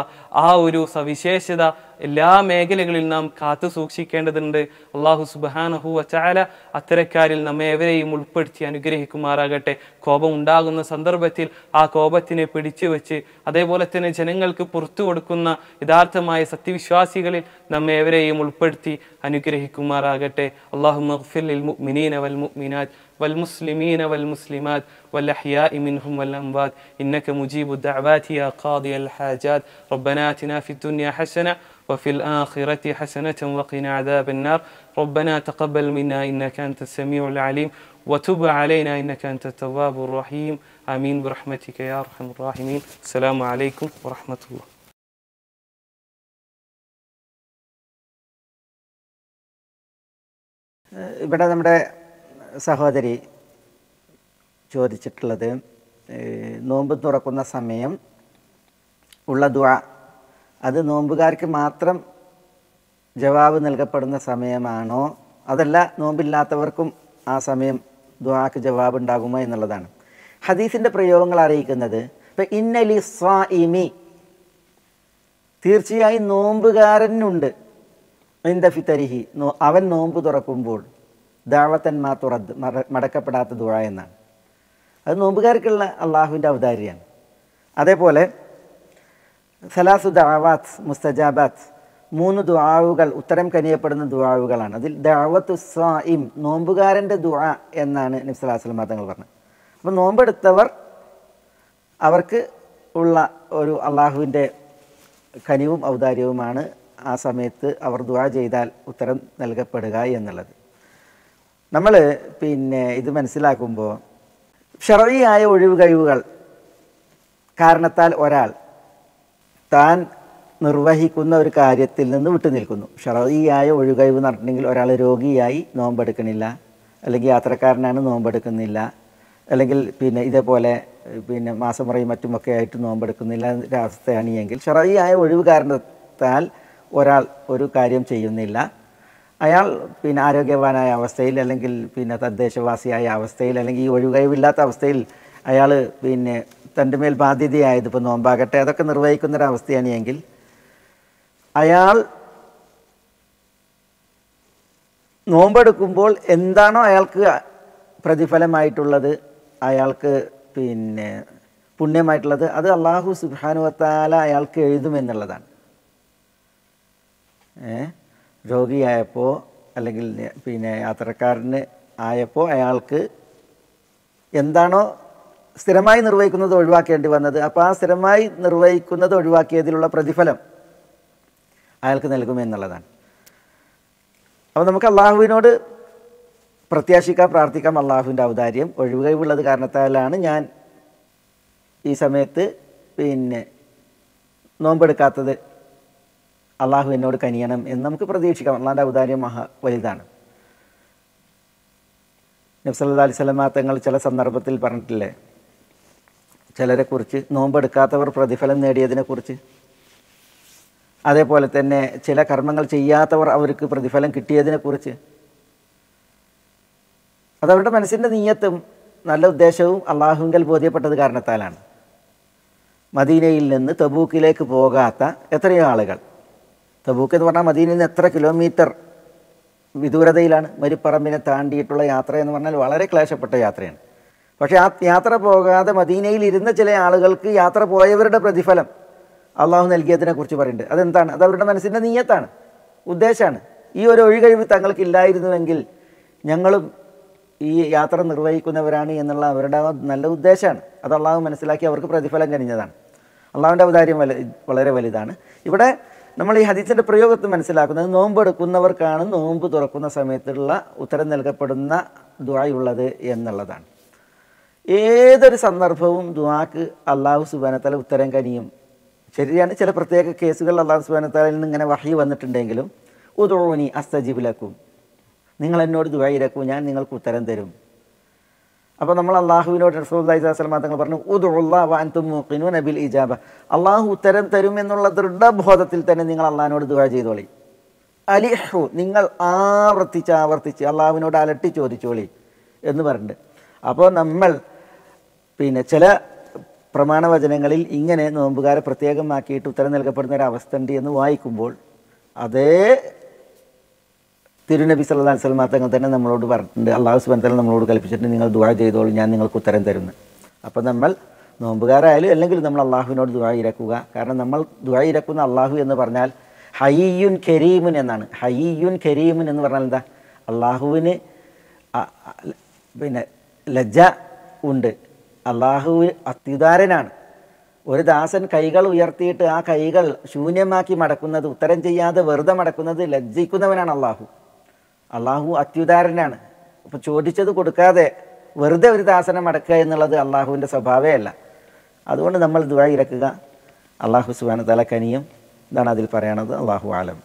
ആ ഒരു സവിശേഷത എല്ലാ മേഖലകളിൽ നാം കാത്തു സൂക്ഷിക്കേണ്ടതുണ്ട് അള്ളാഹു സുബാനഹു വച്ചാല അത്തരക്കാരിൽ നമ്മെ എവരെയും ഉൾപ്പെടുത്തി അനുഗ്രഹിക്കുമാറാകട്ടെ കോപം ഉണ്ടാകുന്ന സന്ദർഭത്തിൽ ആ കോപത്തിനെ പിടിച്ചു വെച്ച് അതേപോലെ തന്നെ ജനങ്ങൾക്ക് പുറത്തു കൊടുക്കുന്ന യഥാർത്ഥമായ സത്യവിശ്വാസികളിൽ നമ്മെ എവരെയും ഉൾപ്പെടുത്തി അനുഗ്രഹിക്കുമാറാകട്ടെ അള്ളാഹു മഹ്ഫിൽ മിനീൻ അവൽ മുഅ്മിനാത്ത് والمسلمين والمسلمات والأحياء منهم والأموات إنك مجيب الدعوات يا قاضي الحاجات ربنا آتنا في الدنيا حسنة وفي الآخرة حسنة وقنا عذاب النار ربنا تقبل منا إنك أنت السميع العليم وتب علينا إنك أنت التواب الرحيم آمين برحمتك يا أرحم الراحمين السلام عليكم ورحمة الله ഇവിടെ നമ്മുടെ സഹോദരി ചോദിച്ചിട്ടുള്ളത് നോമ്പ് തുറക്കുന്ന സമയം ഉള്ള ദുആ അത് നോമ്പുകാർക്ക് മാത്രം ജവാബ് നൽകപ്പെടുന്ന സമയമാണോ അതല്ല നോമ്പില്ലാത്തവർക്കും ആ സമയം ദുആക്ക് ജവാബ് ഉണ്ടാകുമോ എന്നുള്ളതാണ് ഹദീസിൻ്റെ പ്രയോഗങ്ങൾ അറിയിക്കുന്നത് ഇപ്പം ഇന്നലി സ്വാ ഇമി തീർച്ചയായും നോമ്പുകാരനുണ്ട് അവൻ നോമ്പ് തുറക്കുമ്പോൾ ദാവത്തൻ തുറത്ത് മടക്കപ്പെടാത്ത ദുഴ എന്നാണ് അത് നോമ്പുകാർക്കുള്ള അള്ളാഹുവിൻ്റെ അവതാരിയാണ് അതേപോലെ സലാസു ദാവാത്ത് മുസ്തജാബാത്ത് മൂന്ന് ദുആവുകൾ ഉത്തരം കനിയപ്പെടുന്ന ദുആവുകളാണ് അതിൽ ദാവത്ത് സായിം നോമ്പുകാരൻ്റെ ദുആ എന്നാണ് നബ്സലാസ്ലം തങ്ങൾ പറഞ്ഞത് അപ്പോൾ നോമ്പെടുത്തവർ അവർക്ക് ഉള്ള ഒരു അള്ളാഹുവിൻ്റെ കനിവും ഔദാര്യവുമാണ് ആ സമയത്ത് അവർ ദുആ ചെയ്താൽ ഉത്തരം നൽകപ്പെടുക എന്നുള്ളത് നമ്മൾ പിന്നെ ഇത് മനസ്സിലാക്കുമ്പോൾ ഷറവിയായ ഒഴിവ് കഴിവുകൾ കാരണത്താൽ ഒരാൾ താൻ നിർവഹിക്കുന്ന ഒരു കാര്യത്തിൽ നിന്ന് വിട്ടുനിൽക്കുന്നു ഷറയിയായ ഒഴികഴിവ് നടന്നിട്ടുണ്ടെങ്കിൽ ഒരാൾ രോഗിയായി നോമ്പെടുക്കണില്ല അല്ലെങ്കിൽ യാത്രക്കാരനാണ് നോമ്പെടുക്കുന്നില്ല അല്ലെങ്കിൽ പിന്നെ ഇതേപോലെ പിന്നെ മാസമുറയും മറ്റുമൊക്കെ ആയിട്ട് നോമ്പെടുക്കുന്നില്ല ഒരവസ്ഥയാണ് എങ്കിൽ ഷറവിയായ ഒഴിവ് കാരണത്താൽ ഒരാൾ ഒരു കാര്യം ചെയ്യുന്നില്ല അയാൾ പിന്നെ ആരോഗ്യവാനായ അവസ്ഥയിൽ അല്ലെങ്കിൽ പിന്നെ തദ്ദേശവാസിയായ അവസ്ഥയിൽ അല്ലെങ്കിൽ ഈ ഒഴികഴിവില്ലാത്ത അവസ്ഥയിൽ അയാൾ പിന്നെ തൻ്റെ മേൽ ബാധ്യതയായത് ഇപ്പോൾ നോമ്പാകട്ടെ അതൊക്കെ നിർവഹിക്കുന്നൊരവസ്ഥയാണ് എങ്കിൽ അയാൾ നോമ്പെടുക്കുമ്പോൾ എന്താണോ അയാൾക്ക് പ്രതിഫലമായിട്ടുള്ളത് അയാൾക്ക് പിന്നെ പുണ്യമായിട്ടുള്ളത് അത് അള്ളാഹു സുഹാനുവത്താല അയാൾക്ക് എഴുതുമെന്നുള്ളതാണ് ഏഹ് രോഗിയായപ്പോൾ അല്ലെങ്കിൽ പിന്നെ യാത്രക്കാരന് ആയപ്പോൾ അയാൾക്ക് എന്താണോ സ്ഥിരമായി നിർവഹിക്കുന്നത് ഒഴിവാക്കേണ്ടി വന്നത് അപ്പോൾ ആ സ്ഥിരമായി നിർവഹിക്കുന്നത് ഒഴിവാക്കിയതിലുള്ള പ്രതിഫലം അയാൾക്ക് നൽകുമെന്നുള്ളതാണ് അപ്പോൾ നമുക്ക് അള്ളാഹുവിനോട് പ്രത്യാശിക്കാം പ്രാർത്ഥിക്കാം അള്ളാഹുവിൻ്റെ ഔദാര്യം ഒഴിവുകഴിവുള്ളത് കാരണത്താലാണ് ഞാൻ ഈ സമയത്ത് പിന്നെ നോമ്പെടുക്കാത്തത് അള്ളാഹു എന്നോട് കനിയണം എന്ന് നമുക്ക് പ്രതീക്ഷിക്കാം അള്ളാഹിൻ്റെ ഔദാര്യം മഹാ വലുതാണ് നബ്സല്ലാ അലൈഹി തങ്ങൾ ചില സന്ദർഭത്തിൽ പറഞ്ഞിട്ടില്ലേ ചിലരെക്കുറിച്ച് നോമ്പെടുക്കാത്തവർ പ്രതിഫലം നേടിയതിനെക്കുറിച്ച് അതേപോലെ തന്നെ ചില കർമ്മങ്ങൾ ചെയ്യാത്തവർ അവർക്ക് പ്രതിഫലം കിട്ടിയതിനെക്കുറിച്ച് അതവരുടെ മനസ്സിൻ്റെ നീയത്തും നല്ല ഉദ്ദേശവും അള്ളാഹുങ്കൽ ബോധ്യപ്പെട്ടത് കാരണത്താലാണ് മദീനയിൽ നിന്ന് തബൂക്കിലേക്ക് പോകാത്ത എത്രയോ ആളുകൾ തബൂക്ക് എന്ന് പറഞ്ഞാൽ മദീനിൽ നിന്ന് എത്ര കിലോമീറ്റർ വിദൂരതയിലാണ് മരുപ്പറമ്പിനെ താണ്ടിയിട്ടുള്ള യാത്ര എന്ന് പറഞ്ഞാൽ വളരെ ക്ലേശപ്പെട്ട യാത്രയാണ് പക്ഷേ ആ യാത്ര പോകാതെ മദീനയിൽ ഇരുന്ന ചില ആളുകൾക്ക് യാത്ര പോയവരുടെ പ്രതിഫലം അള്ളാഹു നൽകിയതിനെക്കുറിച്ച് പറയുന്നുണ്ട് അതെന്താണ് അത് അവരുടെ മനസ്സിൻ്റെ നീയത്താണ് ഉദ്ദേശമാണ് ഈ ഒരു ഒഴികഴിവ് തങ്ങൾക്കില്ലായിരുന്നുവെങ്കിൽ ഞങ്ങളും ഈ യാത്ര നിർവഹിക്കുന്നവരാണ് എന്നുള്ള അവരുടെ നല്ല ഉദ്ദേശമാണ് അത് അള്ളാഹു മനസ്സിലാക്കി അവർക്ക് പ്രതിഫലം കനിഞ്ഞതാണ് അള്ളാഹുവിൻ്റെ വല വളരെ വലുതാണ് ഇവിടെ നമ്മൾ ഈ ഹദീസിൻ്റെ പ്രയോഗത്തിൽ മനസ്സിലാക്കുന്നത് നോമ്പെടുക്കുന്നവർക്കാണ് നോമ്പ് തുറക്കുന്ന സമയത്തുള്ള ഉത്തരം നൽകപ്പെടുന്ന ദുവായുള്ളത് എന്നുള്ളതാണ് ഏതൊരു സന്ദർഭവും ദുവാക്ക് അള്ളാഹു സുബാനത്താല ഉത്തരം കനിയും ശരിയാണ് ചില പ്രത്യേക കേസുകൾ അള്ളാഹു സുബാനത്താലിൽ നിന്ന് ഇങ്ങനെ വഹി വന്നിട്ടുണ്ടെങ്കിലും ഉദോണി അസ്തജിബുലക്കും നിങ്ങൾ എന്നോട് ദ്വായിരക്കും ഞാൻ നിങ്ങൾക്ക് ഉത്തരം തരും അപ്പോൾ നമ്മൾ അള്ളാഹുവിനോട് റസൂല്ലാസ്ലം തങ്ങൾ പറഞ്ഞു ഇജാബ അള്ളാഹു ഉത്തരം തരും എന്നുള്ള ദൃഢബോധത്തിൽ തന്നെ നിങ്ങൾ അള്ളാഹിനോട് ദുവാ ചെയ്തോളി അലിഹു നിങ്ങൾ ആവർത്തിച്ച് ആവർത്തിച്ച് അള്ളാഹുവിനോട് അലട്ടി ചോദിച്ചോളി എന്ന് പറഞ്ഞിട്ടുണ്ട് അപ്പോൾ നമ്മൾ പിന്നെ ചില പ്രമാണവചനങ്ങളിൽ ഇങ്ങനെ നോമ്പുകാരെ പ്രത്യേകമാക്കിയിട്ട് ഉത്തരം നൽകപ്പെടുന്ന ഒരു അവസ്ഥ ഉണ്ട് എന്ന് വായിക്കുമ്പോൾ അതേ തിരുനബി സല്ലാ സ്വലമാ തങ്ങൾ തന്നെ നമ്മളോട് പറഞ്ഞിട്ടുണ്ട് അള്ളാഹു സുബാൻ തന്നെ നമ്മളോട് കൽപ്പിച്ചിട്ടുണ്ട് നിങ്ങൾ ദുവാ ചെയ്തോളൂ ഞാൻ നിങ്ങൾക്ക് ഉത്തരം തരുന്നു അപ്പോൾ നമ്മൾ നോമ്പുകാരായാലും അല്ലെങ്കിൽ നമ്മൾ അള്ളാഹുവിനോട് ദുവാ ഇരക്കുക കാരണം നമ്മൾ ദുവാ ഇരക്കുന്ന അള്ളാഹു എന്ന് പറഞ്ഞാൽ ഹയ്യുൻ കരീമുൻ എന്നാണ് ഹയ്യുൻ കരീമുൻ എന്ന് പറഞ്ഞാൽ എന്താ അള്ളാഹുവിന് പിന്നെ ലജ്ജ ഉണ്ട് അള്ളാഹു അത്യുദാരനാണ് ഒരു ദാസൻ കൈകൾ ഉയർത്തിയിട്ട് ആ കൈകൾ ശൂന്യമാക്കി മടക്കുന്നത് ഉത്തരം ചെയ്യാതെ വെറുതെ മടക്കുന്നത് ലജ്ജിക്കുന്നവനാണ് അള്ളാഹു അള്ളാഹു അത്യുദാരനാണ് അപ്പോൾ ചോദിച്ചത് കൊടുക്കാതെ വെറുതെ ഒരു ദാസനം അടക്കുക എന്നുള്ളത് അള്ളാഹുവിൻ്റെ സ്വഭാവമല്ല അതുകൊണ്ട് നമ്മൾ ദുബായി ഇറക്കുക അള്ളാഹു സുബാന തല കനിയും ഇതാണ് അതിൽ പറയണത് അള്ളാഹു ആലം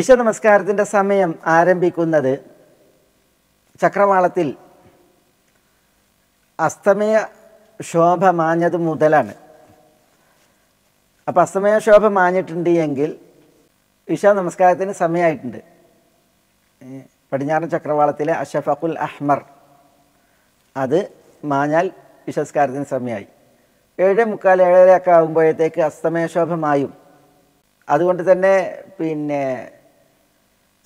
ഈശോ നമസ്കാരത്തിൻ്റെ സമയം ആരംഭിക്കുന്നത് ചക്രവാളത്തിൽ അസ്തമയ ശോഭ മാഞ്ഞത് മുതലാണ് അപ്പോൾ അസ്തമയ ശോഭ മാഞ്ഞിട്ടുണ്ട് എങ്കിൽ ഈശോ നമസ്കാരത്തിന് സമയമായിട്ടുണ്ട് പടിഞ്ഞാറൻ ചക്രവാളത്തിലെ അഷഫഖുൽ അഹ്മർ അത് മാഞ്ഞാൽ വിശസ്കാരത്തിന് സമയമായി ഏഴ് മുക്കാൽ ഏഴരയൊക്കെ ആകുമ്പോഴത്തേക്ക് അസ്തമയശോഭമായും അതുകൊണ്ട് തന്നെ പിന്നെ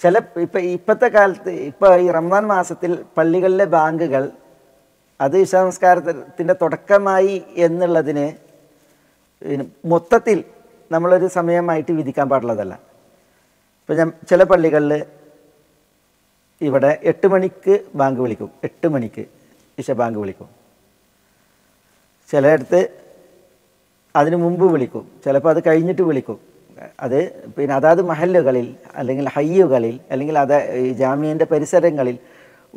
ചില ഇപ്പം ഇപ്പോഴത്തെ കാലത്ത് ഇപ്പോൾ ഈ റംസാൻ മാസത്തിൽ പള്ളികളിലെ ബാങ്കുകൾ അത് വിശ്വസംസ്കാരത്തിൻ്റെ തുടക്കമായി എന്നുള്ളതിന് മൊത്തത്തിൽ നമ്മളൊരു സമയമായിട്ട് വിധിക്കാൻ പാടുള്ളതല്ല ഇപ്പം ഞാൻ ചില പള്ളികളിൽ ഇവിടെ എട്ട് മണിക്ക് ബാങ്ക് വിളിക്കും എട്ട് മണിക്ക് ഇഷ ബാങ്ക് വിളിക്കും ചിലയിടത്ത് അതിനു മുമ്പ് വിളിക്കും ചിലപ്പോൾ അത് കഴിഞ്ഞിട്ട് വിളിക്കും അത് പിന്നെ അതാത് മഹല്ലുകളിൽ അല്ലെങ്കിൽ ഹയ്യുകളിൽ അല്ലെങ്കിൽ അത് ജാമ്യൻ്റെ പരിസരങ്ങളിൽ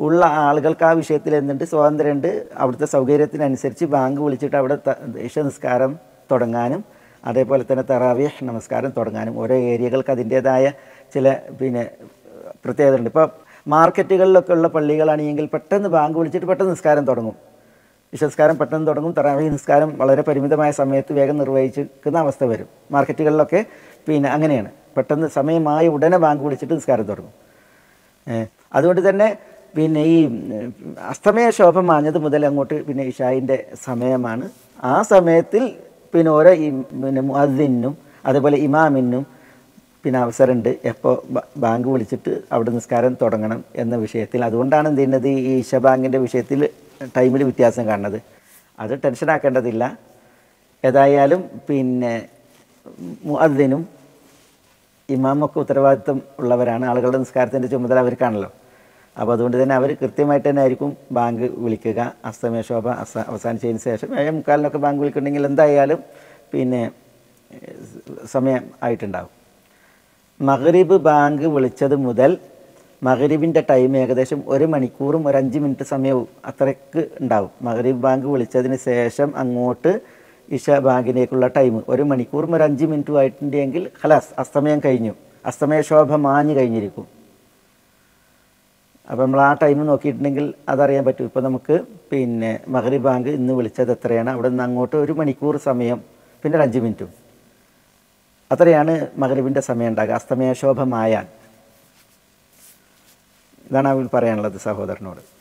ഉള്ള ആളുകൾക്ക് ആ വിഷയത്തിൽ എന്തുണ്ട് സ്വാതന്ത്ര്യമുണ്ട് അവിടുത്തെ സൗകര്യത്തിനനുസരിച്ച് ബാങ്ക് വിളിച്ചിട്ട് അവിടെ ഇഷ നിസ്കാരം തുടങ്ങാനും അതേപോലെ തന്നെ തറാവിയ നമസ്കാരം തുടങ്ങാനും ഓരോ ഏരിയകൾക്ക് അതിൻ്റേതായ ചില പിന്നെ പ്രത്യേകതയുണ്ട് ഇപ്പോൾ മാർക്കറ്റുകളിലൊക്കെ ഉള്ള പള്ളികളാണെങ്കിൽ പെട്ടെന്ന് ബാങ്ക് വിളിച്ചിട്ട് പെട്ടെന്ന് നിസ്കാരം തുടങ്ങും വിശ്വസ്കാരം പെട്ടെന്ന് തുടങ്ങും തറാവി നിസ്കാരം വളരെ പരിമിതമായ സമയത്ത് വേഗം നിർവഹിച്ചിരിക്കുന്ന അവസ്ഥ വരും മാർക്കറ്റുകളിലൊക്കെ പിന്നെ അങ്ങനെയാണ് പെട്ടെന്ന് സമയമായി ഉടനെ ബാങ്ക് വിളിച്ചിട്ട് നിസ്കാരം തുടങ്ങും അതുകൊണ്ട് തന്നെ പിന്നെ ഈ അസ്തമയ ശോഭം മാഞ്ഞത് മുതൽ അങ്ങോട്ട് പിന്നെ ഇഷായിൻ്റെ സമയമാണ് ആ സമയത്തിൽ പിന്നെ ഓരോ ഈ പിന്നെ മുഅദ്ദിനും അതുപോലെ ഇമാമിനും പിന്നെ അവസരമുണ്ട് എപ്പോൾ ബാങ്ക് വിളിച്ചിട്ട് അവിടെ നിസ്കാരം തുടങ്ങണം എന്ന വിഷയത്തിൽ അതുകൊണ്ടാണ് എന്ത് ചെയ്യുന്നത് ഈ ഈശ ബാങ്കിൻ്റെ വിഷയത്തിൽ ടൈമിൽ വ്യത്യാസം കാണുന്നത് അത് ടെൻഷനാക്കേണ്ടതില്ല ഏതായാലും പിന്നെ മുഅദ്ദിനും ഇമാമൊക്കെ ഉത്തരവാദിത്വം ഉള്ളവരാണ് ആളുകളുടെ നിസ്കാരത്തിൻ്റെ ചുമതല അവർക്കാണല്ലോ അപ്പോൾ അതുകൊണ്ട് തന്നെ അവർ കൃത്യമായിട്ട് തന്നെ ആയിരിക്കും ബാങ്ക് വിളിക്കുക അസ്തമേശോഭ അസ അവസാനിച്ചതിന് ശേഷം ഏഴ് മുക്കാലിനൊക്കെ ബാങ്ക് വിളിക്കുന്നുണ്ടെങ്കിൽ എന്തായാലും പിന്നെ സമയം ആയിട്ടുണ്ടാകും മഹ്രിബ് ബാങ്ക് വിളിച്ചത് മുതൽ മഹ്രിബിൻ്റെ ടൈം ഏകദേശം ഒരു മണിക്കൂറും ഒരു അഞ്ച് മിനിറ്റ് സമയവും അത്രയ്ക്ക് ഉണ്ടാവും മഹ്രിബ് ബാങ്ക് വിളിച്ചതിന് ശേഷം അങ്ങോട്ട് ഇഷ ബാങ്കിലേക്കുള്ള ടൈം ഒരു മണിക്കൂറും ഒരു അഞ്ച് മിനിറ്റും ആയിട്ടുണ്ടെങ്കിൽ ഹലാസ് അസ്തമയം കഴിഞ്ഞു അസ്തമയ ശോഭ മാഞ്ഞു കഴിഞ്ഞിരിക്കും അപ്പോൾ നമ്മൾ ആ ടൈം നോക്കിയിട്ടുണ്ടെങ്കിൽ അതറിയാൻ പറ്റും ഇപ്പോൾ നമുക്ക് പിന്നെ മഹരി ബാങ്ക് ഇന്ന് വിളിച്ചത് എത്രയാണ് അവിടെ നിന്ന് അങ്ങോട്ട് ഒരു മണിക്കൂർ സമയം പിന്നെ ഒരു അഞ്ച് മിനിറ്റും അത്രയാണ് മകരവിൻ്റെ സമയം ഉണ്ടാകുക അസ്തമയശോഭമായാൽ ഇതാണ് അവൾ പറയാനുള്ളത് സഹോദരനോട്